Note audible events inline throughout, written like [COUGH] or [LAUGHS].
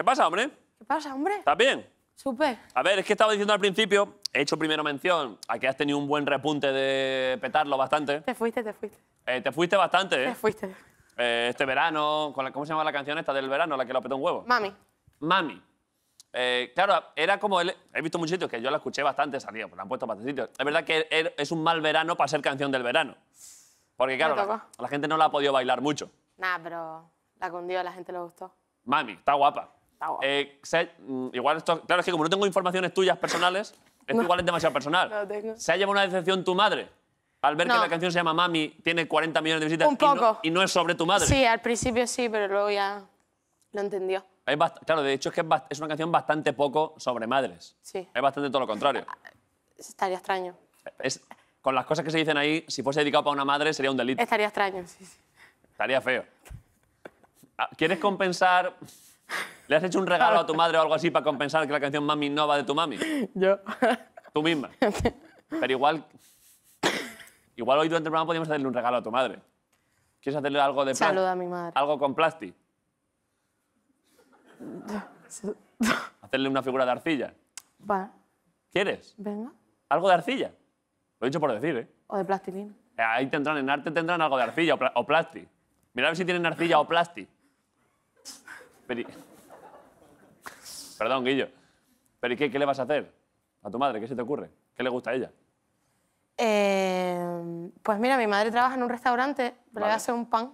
¿Qué pasa, hombre? ¿Qué pasa, hombre? ¿Estás bien? Súper. A ver, es que estaba diciendo al principio, he hecho primero mención a que has tenido un buen repunte de petarlo bastante. Te fuiste, te fuiste. Eh, te fuiste bastante, ¿eh? Te fuiste. Eh, este verano, ¿cómo se llama la canción esta del verano, la que lo petó un huevo? Mami. Mami. Eh, claro, era como. he visto muchos sitios que yo la escuché bastante, salía, pues la han puesto para este sitios. Es verdad que er, er, es un mal verano para ser canción del verano. Porque, claro, la, la, gente no la ha podido bailar mucho. Nah, pero la cundió, la gente le gustó. Mami, está guapa. Eh, mm, igual esto, claro, es que como no tengo informaciones tuyas personales, esto igual es demasiado personal. ¿Se ha llevado una decepción tu madre? Al ver que la canción se llama Mami, tiene 40 millones de visitas Y, no, es sobre tu madre. Sí, al principio sí, pero luego ya lo entendió. claro, de hecho es que es, una canción bastante poco sobre madres. Sí. Es bastante todo lo contrario. Ah, estaría extraño. con las cosas que se dicen ahí, si fuese dedicado para una madre sería un delito. Estaría extraño, sí, sí. Estaría feo. Ah, ¿Quieres compensar ¿Le has hecho un regalo a tu madre o algo así para compensar que la canción Mami no va de tu mami? Yo. Tú misma. Pero igual. Igual hoy durante el programa podríamos hacerle un regalo a tu madre. ¿Quieres hacerle algo de plástico? a mi madre. Algo con plástico. hacerle una figura de arcilla. ¿Quieres? Venga. ¿Algo de arcilla? Lo he dicho por decir, ¿eh? O de plastilina. Ahí tendrán, en arte tendrán algo de arcilla o, plasti. Mira a ver si tienen arcilla o plástico. Perdón, Guillo. ¿Pero qué, le vas a hacer a tu madre? ¿Qué se te ocurre? ¿Qué le gusta a ella? Eh, pues mira, mi madre trabaja en un restaurante, Le voy a hacer un pan,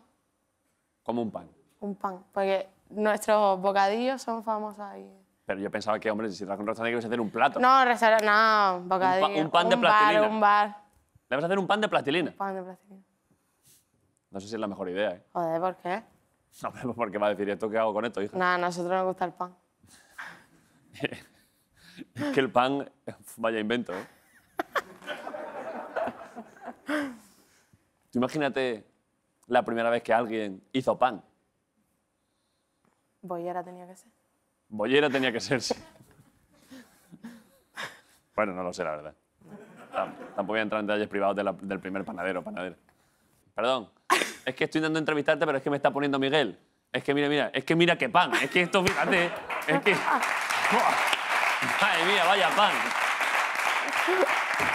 Como un pan. un pan, porque nuestros bocadillos son famosos ahí. Pero yo pensaba que, hombre, si trabajas en un restaurante, que ibas a hacer un plato. No, restaurante, no, bocadillo. un pan de plastilina. Bar, Le vas a hacer un pan de plastilina. pan de plastilina. No sé si es la mejor idea, ¿eh? Joder, ¿por qué? [LAUGHS] No, pero porque va a decir, ¿esto qué hago con esto, hija? Nada, a nosotros nos gusta el pan. [LAUGHS] que el pan, vaya invento, ¿eh? Tú imagínate la primera vez que alguien hizo pan. Bollera tenía que ser. Bollera tenía que ser, sí. bueno, no lo sé, la verdad. Tampoco voy a entrar en detalles privados del primer panadero, panadero. Perdón, es que estoy intentando entrevistarte, pero es que me está poniendo Miguel. Es que mira, mira, es que mira qué pan. Es que esto, fíjate, es que... [LAUGHS] Madre mía, vaya pan.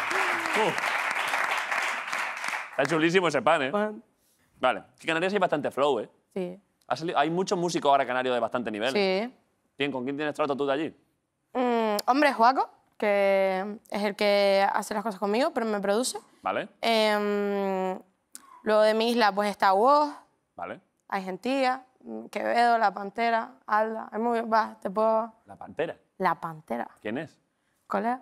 [LAUGHS] Está chulísimo ese pan, ¿eh? Vale. En Canarias hay bastante flow, ¿eh? Sí. Hay muchos músicos ahora canarios de bastante nivel. Sí. Bien, ¿Con quién tienes trato tú de allí? Mm, hombre, Joaco, que es el que hace las cosas conmigo, pero me produce. ¿Vale? Em, luego de mi isla, pues está Woz, ¿Vale? Argentina, Mm, Quevedo, La Pantera, Alda. es muy... Va, te puedo... ¿La Pantera? La Pantera. ¿Quién es? Colega.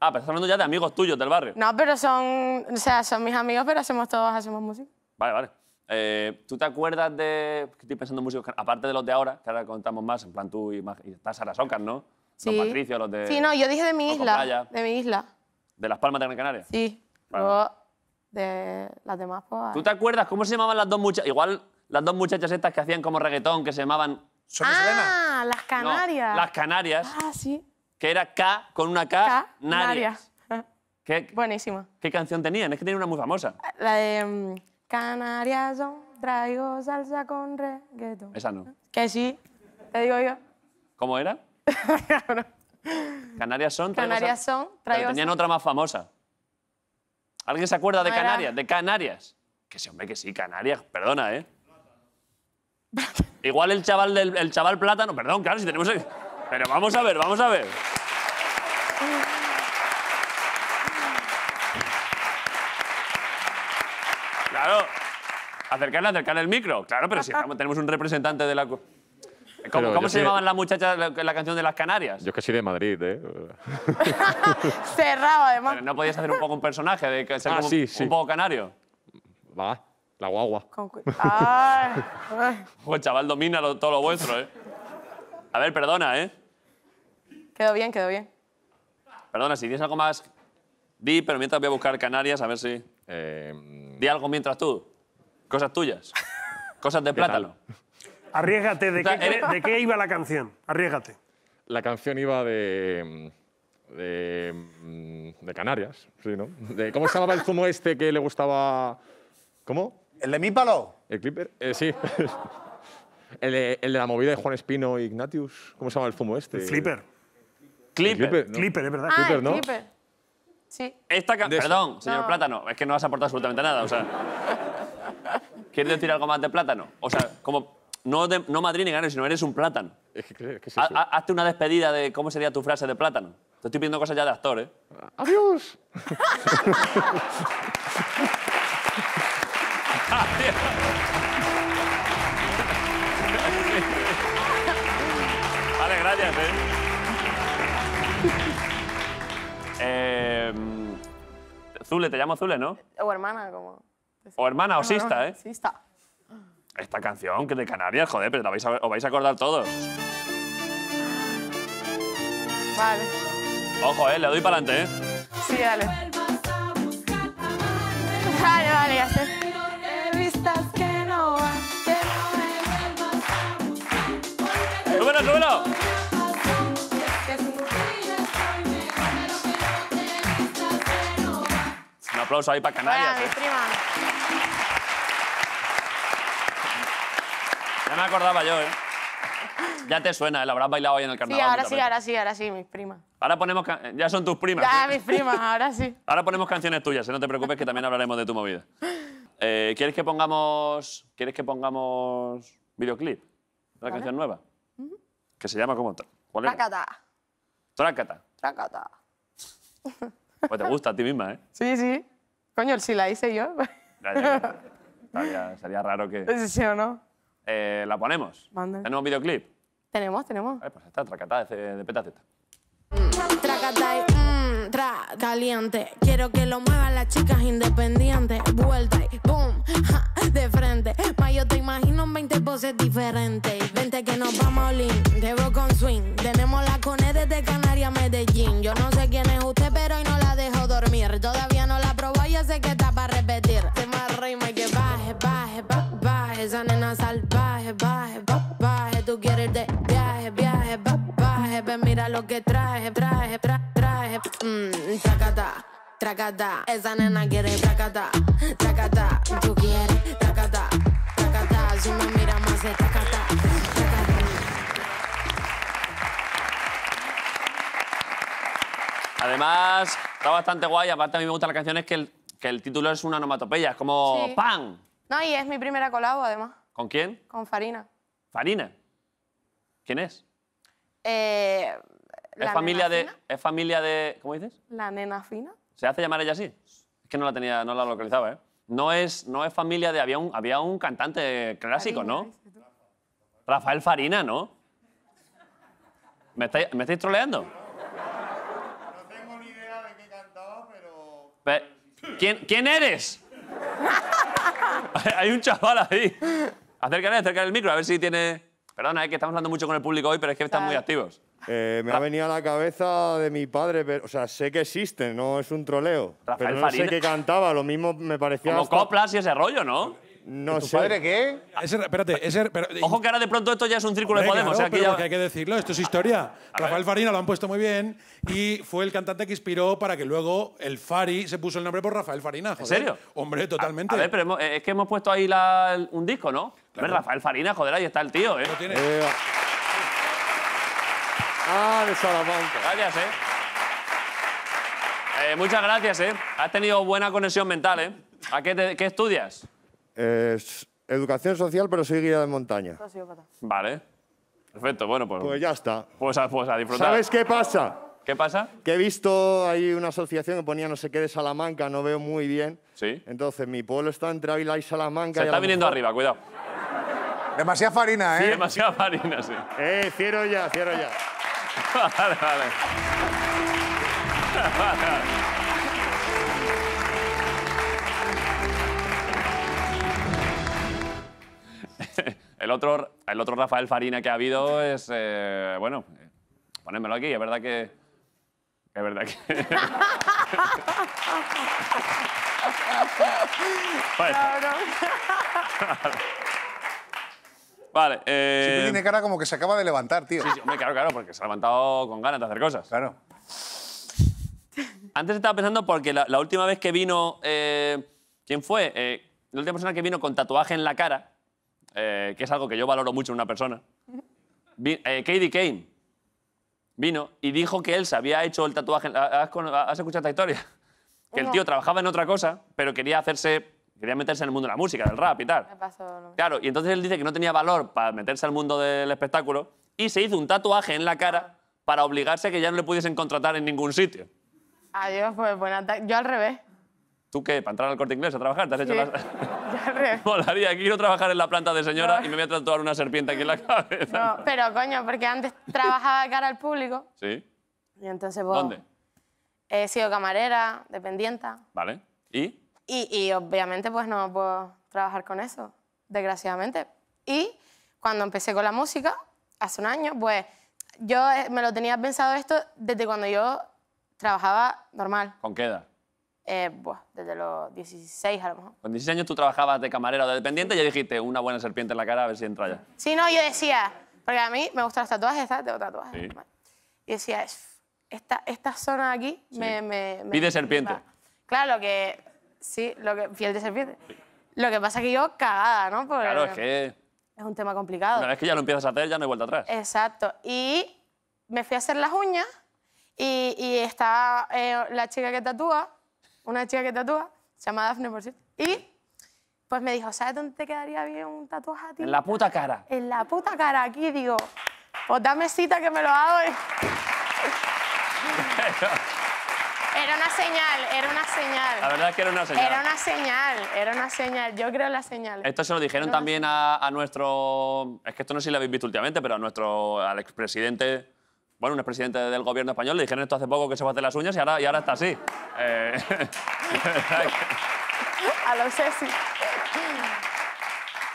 ah, pero estás hablando ya de amigos tuyos del barrio. No, pero son... O sea, son mis amigos, pero hacemos todos, hacemos música. Vale, vale. Eh, ¿Tú te acuerdas de... Estoy pensando en músicos, aparte de los de ahora, que ahora contamos más, en plan tú y, y a las Socas, ¿no? Sí. Los Patricio, los de... Sí, no, yo dije de mi isla. De mi isla. ¿De Las Palmas de Gran Canaria? Sí. de las demás, pues... ¿Tú te acuerdas cómo se llamaban las dos muchachas? Igual las dos muchachas estas que hacían como reggaetón, que se llamaban... ah, las Canarias. las Canarias. Ah, sí. Que era K con una K, canarias ah. Buenísima. ¿Qué canción tenían? Es que tenían una muy famosa. La de mm, Canarias son, traigo salsa con reggaetón. Esa no. Que sí, te digo yo. ¿Cómo era? [LAUGHS] Canarias son, traigo Canarias son, traigo tenían otra más famosa. ¿Alguien se acuerda de Canarias? De Canarias. Que sí, hombre, que sí, Canarias. Perdona, ¿eh? Igual el chaval del el chaval plátano. Perdón, claro, si tenemos. Pero vamos a ver, vamos a ver. Claro. Acercarle, acercarle el micro. Claro, pero si tenemos un representante de la. ¿Cómo, se llamaban las muchachas la, la canción de las Canarias? Yo que soy de Madrid, ¿eh? [LAUGHS] Cerrado, además. no podías hacer un poco un personaje de que sea ah, un poco canario. Va. La guagua. chaval, domina todo lo vuestro, ¿eh? A ver, perdona, ¿eh? Quedó bien, quedó bien. Perdona, si tienes algo más, di, pero mientras voy a buscar Canarias, a ver si... Eh, di algo mientras tú. Cosas tuyas. Cosas de plátano. Arriesgate, ¿de, qué, iba la canción? Arriesgate. La canción iba de... De, de Canarias, sí, ¿no? ¿Cómo se llamaba el zumo este que le gustaba... ¿Cómo? ¿El de palo. ¿El Clipper? Eh, sí. [LAUGHS] el, de, la movida de Juan Espino y Ignatius. ¿Cómo se llama el fumo este? Clipper. clipper, clipper, es verdad. Ah, clipper, ¿no? Clipper. Sí. Esta Perdón, señor Plátano, es que no has aportado absolutamente nada. O sea, [LAUGHS] ¿Quieres decir algo más de plátano? O sea, como no, no Madrid ni Gano, sino eres un plátano. ¿qué hazte una despedida de cómo sería tu frase de plátano. Te estoy pidiendo cosas ya de actor, ¿eh? Adiós. [LAUGHS] [LAUGHS] Vale, gracias. ¿eh? Eh, Zule, te llamo Zule, ¿no? O hermana, como. O hermana, o sista, ¿eh? Sista. Esta canción que es de Canarias, joder, pero vais a, os vais a acordar todos. Vale. Ojo, ¿eh? Le doy para adelante, ¿eh? Sí, dale. Vale, vale, ya sé. súbelo, súbelo. Un aplauso ahí para Canarias. Hola, eh. Ya me acordaba yo, ¿eh? Ya te suena, ¿eh? la habrás bailado hoy en el carnaval. Sí, ahora sí, ahora sí, ahora sí, mis primas. Ahora ponemos... Ya son tus primas. Ya, ¿eh? mis primas, ahora sí. [LAUGHS] Ahora ponemos canciones tuyas, eh, no te preocupes que también hablaremos de tu movida. ¿Quieres que pongamos... ¿Quieres que pongamos videoclip? la canción nueva? que se llama como tal. ¿Cuál es? Tracata Pues te gusta a ti misma, ¿eh? [LAUGHS] Sí, sí. Coño, si la hice yo. [LAUGHS] Sería, raro que... ¿Sí o no? Eh, ¿La ponemos? Mande. ¿Tenemos videoclip? Tenemos, tenemos. Eh, pues está, Tracatá, de, de Peta Tracata. Mm. Tracatá caliente. Quiero que lo muevan las chicas independientes. Vuelta y boom, de frente. Ma, yo te imagino 20 poses diferentes. Vente que nos vamos a Olin, debo con swing. Tenemos la cone desde Canaria, Medellín. Yo no sé quién es usted, pero hoy no la dejo dormir. Todavía no la probó, ya sé que está para repetir. Te más rima y que baje, baje, baje, baje. Esa nena salvaje, baje, baje, baje. Tú quieres de viaje, viaje, baje, baje. mira lo que traje, traje, traje traje, mmm, tracata, tracata. Esa nena quiere tracata, tracata. Tú quieres tracata, tracata. Si me mira más de tracata, Además, está bastante guay. Aparte, a mí me gustan las canciones que el, que el título es una onomatopeya. Es como sí. ¡pam! No, y es mi primera colabo, además. ¿Con quién? Con Farina. ¿Farina? ¿Quién es? Eh, ¿Es familia, de, familia de. ¿Cómo dices? La nena fina. ¿Se hace llamar ella así? Es que no la tenía, no la localizaba, ¿eh? No es, no es familia de. Había un, había un cantante clásico, ¿no? Rafael Farina, ¿no? ¿Me estáis, troleando? No tengo ni idea de qué cantaba, pero. ¿Quién, ¿Quién eres? [LAUGHS] Hay un chaval ahí. Acércate, acércale el micro, a ver si tiene. Perdona, es que estamos hablando mucho con el público hoy, pero es que están muy activos. Eh, me ha venido a la cabeza de mi padre, pero, o sea, sé que existe, no es un troleo. Rafael pero no Farina. sé qué cantaba, lo mismo me parecía. Como coplas y ese rollo, ¿no? No ¿Tu padre qué? Ese, espérate, Ojo que ahora de pronto esto ya es un círculo de Podemos. Hay que decirlo, esto es historia. Rafael Farina lo han puesto muy bien y fue el cantante que inspiró para que luego el Fari se puso el nombre por Rafael Farina. ¿En serio? Hombre, totalmente. A, ver, pero eh, es que hemos puesto ahí un disco, ¿no? Ver, Rafael Farina, joder, ahí está el tío, ¿eh? eh Ah, de Salamanca. Gracias, eh. ¿eh? muchas gracias, ¿eh? Has tenido buena conexión mental, ¿eh? ¿A qué, estudias? educación social, pero soy guía de montaña. Vale. Perfecto, bueno, pues... Pues ya está. Pues, pues a, disfrutar. ¿Sabes qué pasa? ¿Qué pasa? Que he visto ahí una asociación que ponía no sé qué de Salamanca, no veo muy bien. Sí. Entonces, mi pueblo está entre Ávila y Salamanca. Se está viniendo arriba, cuidado. Demasiada farina, ¿eh? Sí, demasiada farina, sí. Eh, cierro ya, cierro ya. El otro, el otro Rafael Farina que ha habido es, eh, bueno, ponémelo aquí, es verdad que... Es verdad que... [LAUGHS] [LAUGHS] Vale. Eh... tiene cara como que se acaba de levantar, tío. Sí, sí, hombre, claro, claro, porque se ha levantado con ganas de hacer cosas. Claro. Antes estaba pensando porque la, última vez que vino. Eh, ¿Quién fue? Eh, la última persona que vino con tatuaje en la cara, eh, que es algo que yo valoro mucho en una persona. Katie Kane vino y dijo que él se había hecho el tatuaje. ¿Has, has escuchado esta historia? Que el tío trabajaba en otra cosa, pero quería hacerse Quería meterse en el mundo de la música, del rap y tal. Me pasó Claro, y entonces él dice que no tenía valor para meterse al mundo del espectáculo y se hizo un tatuaje en la cara para obligarse a que ya no le pudiesen contratar en ningún sitio. Adiós, pues buena Yo al revés. ¿Tú qué? ¿Para entrar al corte inglés a trabajar? ¿Te has hecho las.? [LAUGHS] al revés. [LAUGHS] quiero trabajar en la planta de señora y me voy a tatuar una serpiente aquí en la cabeza. No, pero coño, porque antes trabajaba cara al público. Sí. Y entonces, pues, ¿Dónde? He sido camarera, dependienta. Vale. ¿Y? Y, obviamente pues no puedo trabajar con eso, desgraciadamente. Y cuando empecé con la música, hace un año, pues yo eh, me lo tenía pensado esto desde cuando yo trabajaba normal. ¿Con qué edad? Eh, pues, desde los 16 a lo mejor. Con 16 años tú trabajabas de camarera o de dependiente y ya dijiste una buena serpiente en la cara a ver si entra ya. Sí, no, yo decía, porque a mí me gustan las tatuajes, ¿sabes? Tengo tatuajes. Y decía, esta, esta zona aquí me, me, me, Pide serpiente. Claro, que Sí, lo que, fiel de serpiente. Sí. Lo que pasa es que yo cagada, ¿no? claro, es que... Es un tema complicado. Una vez que ya lo empiezas a hacer, ya no hay vuelta atrás. Exacto. Y me fui a hacer las uñas y, y estaba eh, la chica que tatúa, una chica que tatúa, se llama Dafne, por cierto, y pues me dijo, ¿sabes dónde te quedaría bien un tatuaje a ti? En la puta cara. En la puta cara, aquí, digo, pues dame cita que me lo hago. [LAUGHS] [LAUGHS] era una señal, era una señal. La verdad es que era una señal. Era una señal, era una señal. Yo creo la señal. Esto se lo dijeron también a, nuestro... Es que esto no sé si lo habéis visto últimamente, pero a nuestro... al expresidente... Bueno, un expresidente del gobierno español le dijeron esto hace poco que se va a hacer las uñas y ahora, y ahora está así. [LAUGHS] a los [LAUGHS] sexy.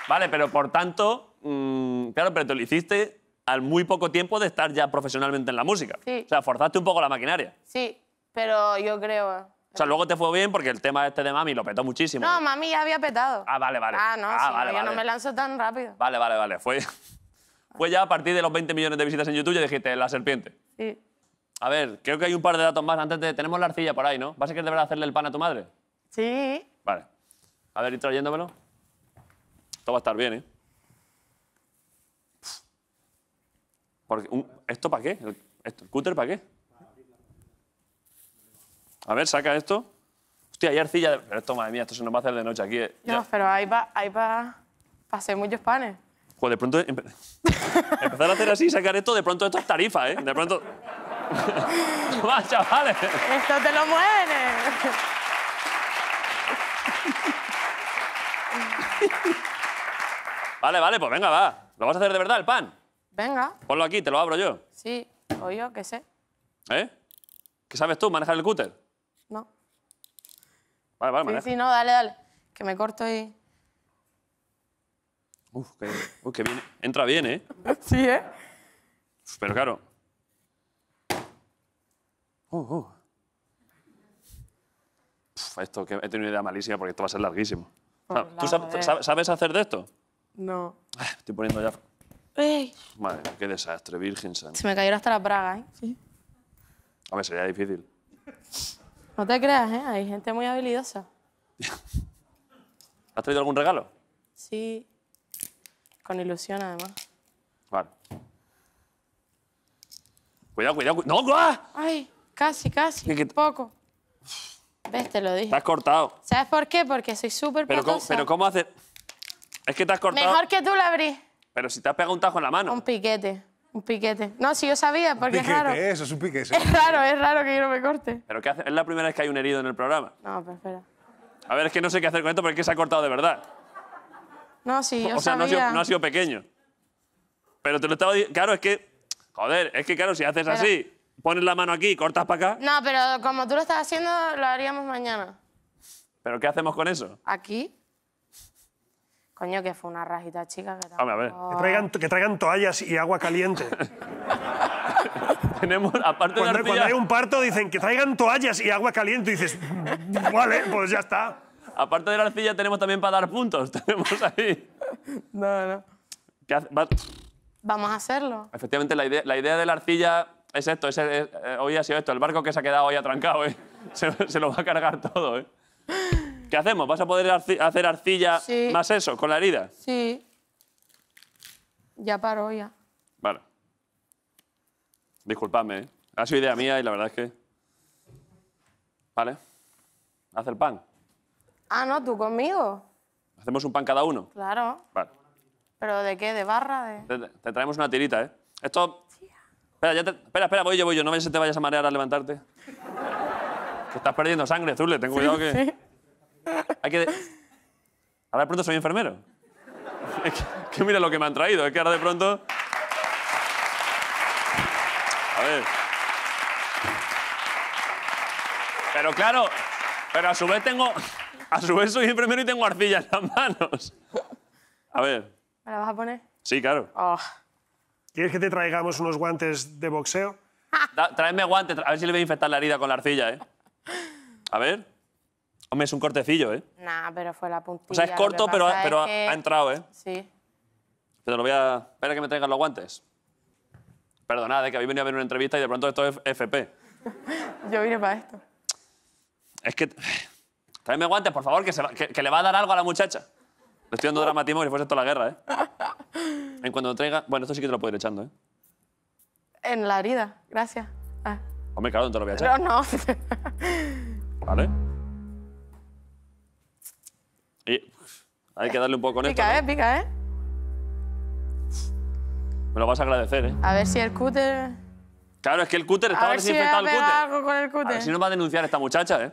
Vale, pero por tanto... Mm, claro, pero te lo hiciste al muy poco tiempo de estar ya profesionalmente en la música. Sí. O sea, forzaste un poco la maquinaria. Sí, pero yo creo. ¿eh? O sea, luego te fue bien porque el tema este de Mami lo petó muchísimo. No, Mami ya había petado. Ah, vale, vale. Ah, no, ah, ya no me lanzo tan rápido. Vale, vale, vale. Fue, [LAUGHS] fue ya a partir de los 20 millones de visitas en YouTube ya dijiste la serpiente. Sí. A ver, creo que hay un par de datos más antes de... Tenemos la arcilla por ahí, ¿no? ¿Vas a querer de verdad hacerle el pan a tu madre? Sí. Vale. A ver, ir trayéndomelo. Esto va a estar bien, ¿eh? Porque ¿Esto para qué? ¿Esto, ¿El cúter para qué? A ver, saca esto. Hostia, hay arcilla. Pero esto, madre mía, esto se nos va a hacer de noche aquí. Eh. No, pero ahí va, a hacer muchos panes. Pues de pronto [LAUGHS] empezar a hacer así, sacar esto, de pronto esto es tarifa, ¿eh? De pronto. [LAUGHS] Va, chavales. Esto te lo mueres. Vale, vale, pues venga, va. ¿Lo vas a hacer de verdad el pan? Venga, Ponlo aquí, te lo abro yo. sí, o yo, qué sé. ¿Eh? ¿Qué sabes tú? ¿Manejar el cúter? No. Vale, vale, vale. Sí, sí, no, dale, dale. Que me corto y. Uf, que... uy, que bien. Entra bien, ¿eh? [LAUGHS] Sí, ¿eh? Pero claro. Uh, uh. Uf, esto que he tenido una idea malísima porque esto va a ser larguísimo. ¿Tú sabes hacer de esto? No. Ah, estoy poniendo ya. Ey. Madre, qué desastre, Virgen Santa. Se me cayó hasta la praga, ¿eh? Sí. A ver, sería difícil. No te creas, ¿eh? Hay gente muy habilidosa. [LAUGHS] ¿Has traído algún regalo? Sí. Con ilusión, además. Vale. Cuidado, cuidado, ¡No, ¡ah! Ay, casi, casi. Un poco. ¿Ves? Te lo dije. Te has cortado. ¿Sabes por qué? Porque soy súper pero ¿cómo, pero ¿cómo haces...? Es que te has cortado... Mejor que tú la abrís. Pero si te has pegado un tajo en la mano. Un piquete. Un piquete. No, si yo sabía, porque es raro. eso es un piquete. Es raro, es raro que yo no me corte. ¿Pero qué hace? Es la primera vez que hay un herido en el programa. No, pero espera. A ver, es que no sé qué hacer con esto porque se ha cortado de verdad. No, si yo sabía. O sea, no ha, sido, pequeño. Pero te lo estaba diciendo... Claro, es que... Joder, es que claro, si haces así, pones la mano aquí y cortas para acá... No, pero como tú lo estás haciendo, lo haríamos mañana. ¿Pero qué hacemos con eso? Aquí que fue una rajita chica que a ver. Que traigan, toallas y agua caliente. [LAUGHS] Tenemos, aparte cuando, hay un parto dicen que traigan toallas y agua caliente. Y dices, vale, pues ya está. Aparte de la arcilla tenemos también para dar puntos. [LAUGHS] Tenemos ahí... No, no. ¿Qué Vamos a hacerlo. Efectivamente, la idea, la idea de la arcilla es esto. Eh, hoy ha sido esto. El barco que se ha quedado hoy atrancado, eh, [LAUGHS] se, se lo va a cargar todo, ¿eh? ¿Qué hacemos? ¿Vas a poder hacer arcilla más eso, con la herida? Sí. Ya paro, ya. Vale. Disculpadme, ¿eh? ha sido idea mía y la verdad es que... Vale. Haz el pan. Ah, no, tú conmigo. ¿Hacemos un pan cada uno? Claro. Vale. ¿Pero de qué? ¿De barra? De... Te, traemos una tirita, ¿eh? Esto... Espera, espera, espera, voy yo, voy yo. No me te vayas a marear al levantarte. [LAUGHS] estás perdiendo sangre, Zule. tengo cuidado que... Hay que... Ahora de pronto soy enfermero. [LAUGHS] que, mira lo que me han traído, es que ahora de pronto... A ver. Pero claro, pero a su vez tengo... A su vez soy enfermero y tengo arcilla en las manos. A ver. ¿Me la vas a poner? Sí, claro. Ah. ¿Quieres que te traigamos unos guantes de boxeo? tráeme guantes, a ver si le voy a infectar la herida con la arcilla, ¿eh? A ver un mes un cortecillo, ¿eh? Nah, pero fue la puntilla. O sea, es corto, pero, ha, pero ha, entrado, ¿eh? Sí. Pero lo voy a... Espera que me traigan los guantes. Perdonad, ¿eh? que habéis venido a ver una entrevista y de pronto esto es FP. [LAUGHS] Yo vine para esto. Es que... Tráeme guantes, por favor, que, que, le va a dar algo a la muchacha. Le estoy dando dramatismo si fuese esto la guerra, ¿eh? en cuanto lo traiga... Bueno, esto sí que te lo puedo ir echando, ¿eh? En la herida, gracias. Ah. Hombre, claro, no te lo voy a echar. Pero no. vale. Y, hay que darle un poco con esto. Pica, eh, pica, eh. Me lo vas a agradecer, eh. A ver si el cúter. Claro, es que el cúter estaba desinfectado si el A ver si nos va a denunciar esta muchacha, eh.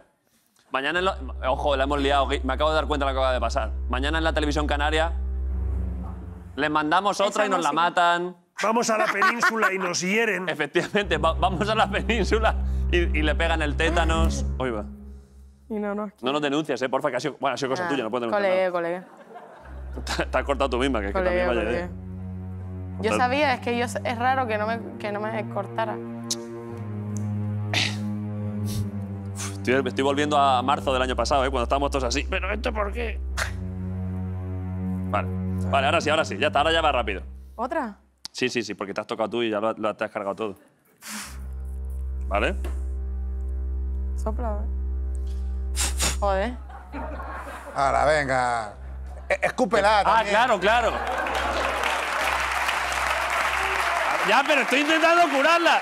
Mañana en la... Ojo, la hemos liado. Me acabo de dar cuenta de lo que acaba de pasar. Mañana en la televisión canaria les mandamos otra y nos la matan. Vamos a la [LAUGHS] península y nos hieren. Efectivamente, vamos a la península y, y le pegan el tétanos. Hoy va no nos denuncias, eh, porfa, que ha sido, bueno, ha cosa ah, tuya, no puedes denunciar. Te, has cortado tú misma, que es que también vaya ¿eh? Yo sabía, es que es raro que no me, que no me cortara. Estoy, volviendo a marzo del año pasado, ¿eh? cuando estábamos todos así. ¿Pero esto por qué? Vale, vale, ahora sí, ahora sí. Ya está, ahora ya va rápido. ¿Otra? Sí, sí, sí, porque te has tocado tú y ya lo, te has cargado todo. ¿Vale? Sopla, eh. Joder. Ahora, venga. E-, escúpela. Ah, claro, claro. Ya, pero estoy intentando curarla.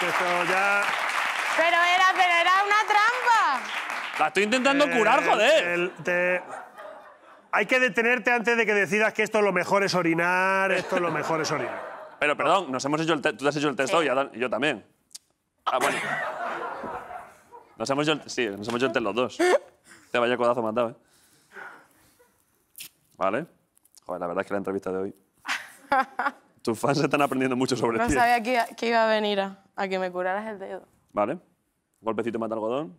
esto ya... Pero era, pero era una trampa. La estoy intentando curar, joder. Hay que detenerte antes de que decidas que esto es lo mejor es orinar, esto es lo mejor es orinar. Pero perdón, nos hemos hecho el tú has hecho el test hoy, yo también. Ah, bueno. Nos hemos yo, sí, nos hemos los dos. Te este vaya codazo matado, ¿eh? Vale. Joder, la verdad es que la entrevista de hoy... [LAUGHS] Tus fans están aprendiendo mucho sobre ti. No ¿eh? sabía que, que, iba a venir a, que me curaras el dedo. Vale. Golpecito mata algodón.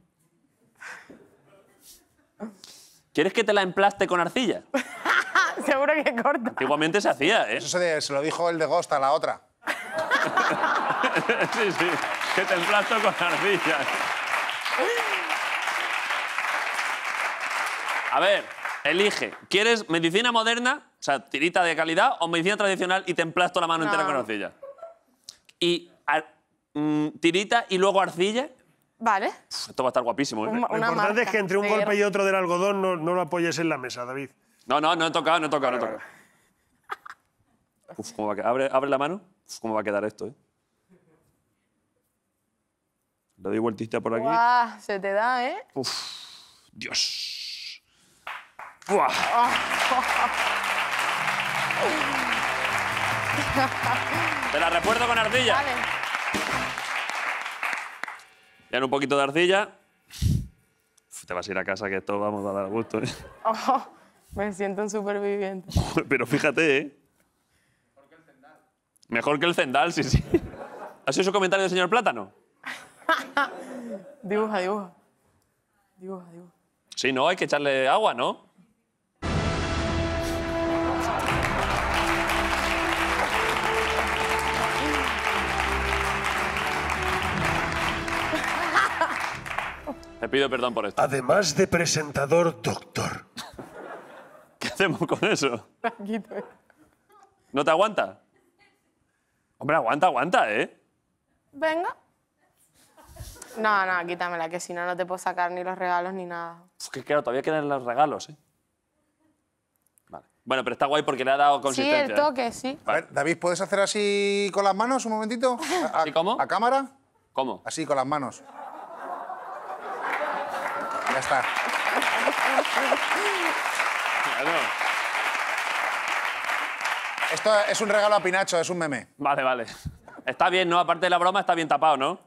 ¿Quieres que te la emplaste con arcilla? [LAUGHS] Seguro que corta. Antiguamente se hacía, ¿eh? Eso se, se lo dijo el de Ghost a la otra. [LAUGHS] sí, sí. Que te emplasto con arcilla. A ver, elige. ¿Quieres medicina moderna, o sea, tirita de calidad, o medicina tradicional y te emplasto la mano entera con arcilla? Y mm, tirita y luego arcilla. Vale. esto va a estar guapísimo, ¿eh? Lo importante es que entre un golpe y otro del algodón no, lo apoyes en la mesa, David. No, no, no he tocado, no he tocado, no he ¿cómo va a quedar? Abre, abre la mano. ¿Cómo va a quedar esto, eh? Le doy vueltista por aquí. Ah, se te da, ¿eh? Dios. ¡Buah! Te la recuerdo con arcilla! Vale. Ya en un poquito de arcilla. te vas a ir a casa que esto vamos a dar gusto. ¿eh? Oh, me siento un superviviente. [LAUGHS] Pero fíjate, ¿eh? Mejor que el cendal. Mejor que el cendal, sí, sí. ¿Has sido su comentario del señor Plátano? [LAUGHS] dibuja, dibuja. Dibuja, dibuja. Sí, no, hay que echarle agua, ¿no? Te pido perdón por esto. Además de presentador, doctor. [LAUGHS] ¿Qué hacemos con eso? ¿No te aguanta? Hombre, aguanta, aguanta, ¿eh? Venga. No, no, quítamela, que si no, no te puedo sacar ni los regalos ni nada. Es que claro, todavía quedan los regalos, ¿eh? Vale. Bueno, pero está guay porque le ha dado consistencia. Sí, el toque, sí. A ver, David, ¿puedes hacer así con las manos un momentito? cómo? ¿A cámara? ¿Cómo? Así, con las manos está. Esto es un regalo a Pinacho, es un meme. Vale, vale. Está bien, ¿no? Aparte de la broma, está bien tapado, ¿no?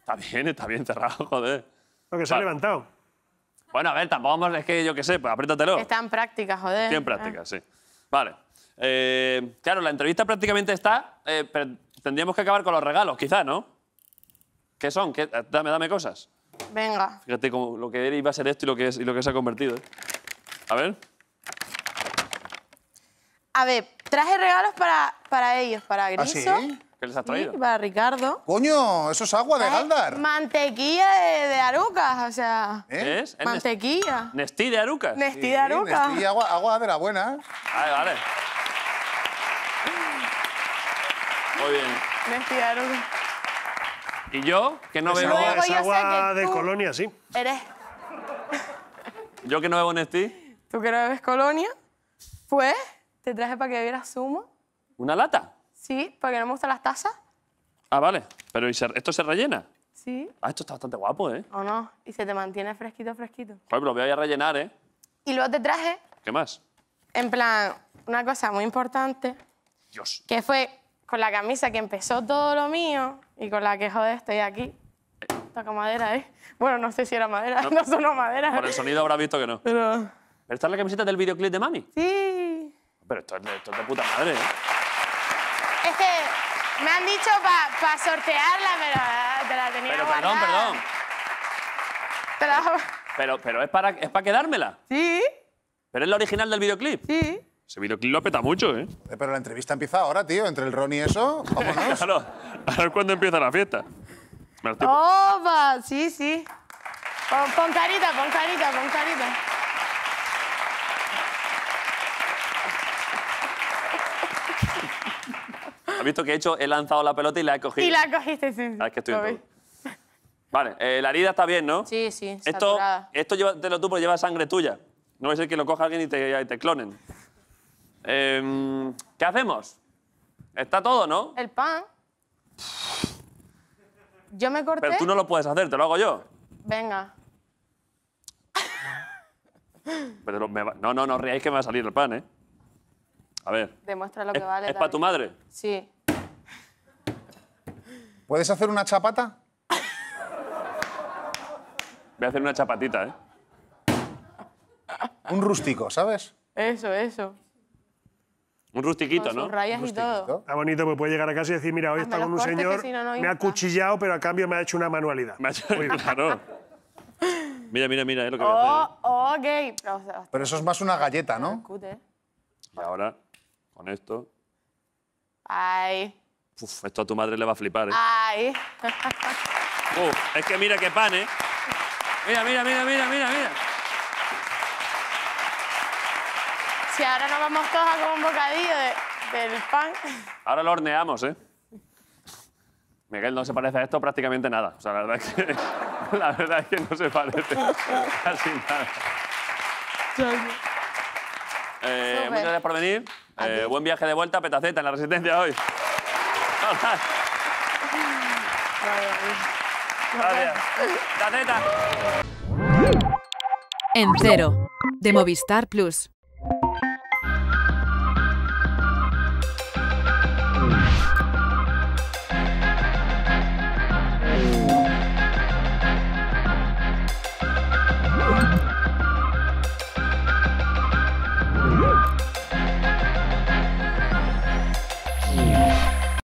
Está bien, está bien cerrado, joder. Lo se ha levantado. Bueno, a ver, tampoco es que yo qué sé, pues apriétatelo. Está en práctica, joder. Está en práctica, sí. Vale. Eh, claro, la entrevista prácticamente está, eh, pero tendríamos que acabar con los regalos, quizá, ¿no? ¿Qué son? Ah, dame, dame cosas. Venga. Fíjate cómo lo que iba a ser esto y lo que, y lo que se ha convertido. ¿eh? A ver. A ver, traje regalos para, para ellos, para ¿Ah, Griso. sí? ¿Qué les has traído? para Ricardo. Coño, eso es agua de Galdar. Mantequilla de, arucas, o sea. ¿Eh? ¿Es? Mantequilla. Nestí de arucas. Nestí de arucas. Nestí, agua, agua de la buena. Vale, vale. Muy bien. Nestí de arucas. ¿Y yo? Que no bebo. es agua de colonia, sí. Eres. ¿Yo que no bebo Nestí? Tú que no bebes colonia, pues te traje para que bebieras zumo. ¿Una lata? Sí, porque no me gustan las tazas. Ah, vale. Pero esto se rellena. Sí. Ah, esto está bastante guapo, ¿eh? ¿O no? Y se te mantiene fresquito, fresquito. Joder, pero lo voy a rellenar, ¿eh? Y luego te traje, ¿Qué más? en plan, una cosa muy importante, Dios. que fue con la camisa que empezó todo lo mío y con la que, joder, estoy aquí. Toca madera, ¿eh? Bueno, no sé si era madera, no, son [LAUGHS] sonó madera. Por el sonido habrá visto que no. Pero... esta es la camiseta del videoclip de Mami? Sí. Pero esto es de, puta madre, ¿eh? Es que me han dicho para sortearla, pero ah, te la tenía Pero perdón, perdón. pero, pero es, para, es para quedármela. Sí. ¿Pero es la original del videoclip? Sí. Ese videoclip lo peta mucho, ¿eh? ¿eh? Pero la entrevista empieza ahora, tío. Entre el Ron y eso, vámonos. [LAUGHS] claro, ahora es cuando empieza la fiesta. ¡Opa! Sí, sí. Pon, pon carita, pon carita, pon carita. ¿Has visto que he hecho? He lanzado la pelota y la he cogido. Y la cogiste, sí. Ah, vale, eh, la herida está bien, ¿no? Sí, sí, Esto, esto lleva, te lo tú porque lleva sangre tuya. No a ser que lo coja alguien y te clonen. Eh, ¿Qué hacemos? Está todo, ¿no? El pan. Yo me corté... Pero tú no lo puedes hacer, te lo hago yo. Venga. Pero No, no, no ríais que me va a salir el pan, ¿eh? A ver. Demuestra lo que vale. ¿Es para tu madre? Sí. ¿Puedes hacer una chapata? Voy a hacer una chapatita, ¿eh? Un rústico, ¿sabes? Eso, eso. Un rustiquito, ¿no? rayas y todo. Está bonito porque puede llegar a casa y decir, mira, hoy está con un señor, me ha cuchillado, pero a cambio me ha hecho una manualidad. Me ha hecho, [LAUGHS] claro. Mira, mira, mira, es lo que oh, voy ¿eh? Oh, pero, eso es más una galleta, ¿no? Y ahora, con esto... Ay. Uf, esto a tu madre le va a flipar, ¿eh? Ay. es que mira qué pan, ¿eh? Mira, mira, mira, mira, mira, mira. Si ahora nos vamos todos a comer un bocadillo de, del pan. Ahora lo horneamos, ¿eh? Miguel, no se parece a esto prácticamente nada. O sea, la verdad es que, [LAUGHS] la verdad que no se parece [LAUGHS] casi nada. Eh, muchas gracias por venir. Eh, buen viaje de vuelta, petaceta en la Resistencia hoy. [LAUGHS] Gracias. Petaceta. En cero, de Movistar Plus.